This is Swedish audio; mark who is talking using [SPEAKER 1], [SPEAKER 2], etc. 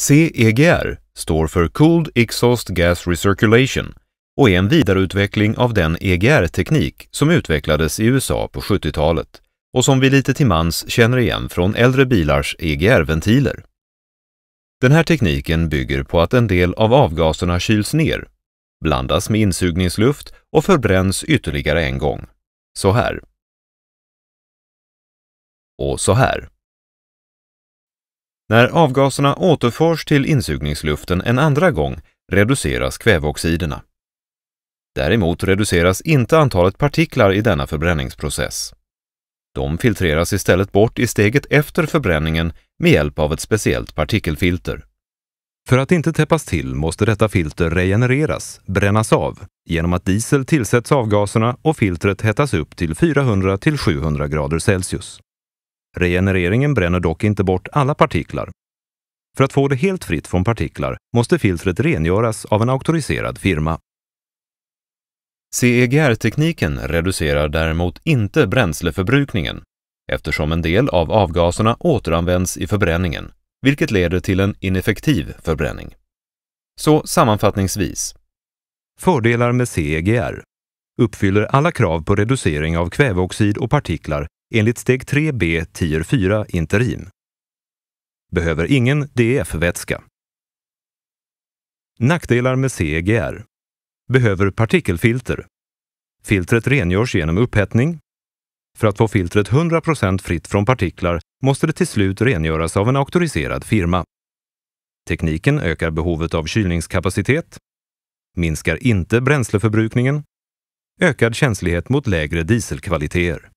[SPEAKER 1] CEGR står för Cooled Exhaust Gas Recirculation och är en vidareutveckling av den EGR-teknik som utvecklades i USA på 70-talet och som vi lite till mans känner igen från äldre bilars EGR-ventiler. Den här tekniken bygger på att en del av avgaserna kyls ner, blandas med insugningsluft och förbränns ytterligare en gång. Så här. Och så här. När avgaserna återförs till insugningsluften en andra gång reduceras kväveoxiderna. Däremot reduceras inte antalet partiklar i denna förbränningsprocess. De filtreras istället bort i steget efter förbränningen med hjälp av ett speciellt partikelfilter. För att inte täppas till måste detta filter regenereras, brännas av, genom att diesel tillsätts avgaserna och filtret hettas upp till 400-700 grader Celsius. Regenereringen bränner dock inte bort alla partiklar. För att få det helt fritt från partiklar måste filtret rengöras av en auktoriserad firma. CEGR-tekniken reducerar däremot inte bränsleförbrukningen eftersom en del av avgaserna återanvänds i förbränningen, vilket leder till en ineffektiv förbränning. Så sammanfattningsvis. Fördelar med CEGR uppfyller alla krav på reducering av kväveoxid och partiklar enligt steg 3b tier 4 interim. Behöver ingen def vätska Nackdelar med CGR. Behöver partikelfilter. Filtret rengörs genom upphettning. För att få filtret 100 fritt från partiklar måste det till slut rengöras av en auktoriserad firma. Tekniken ökar behovet av kylningskapacitet, minskar inte bränsleförbrukningen, ökad känslighet mot lägre dieselkvaliteter.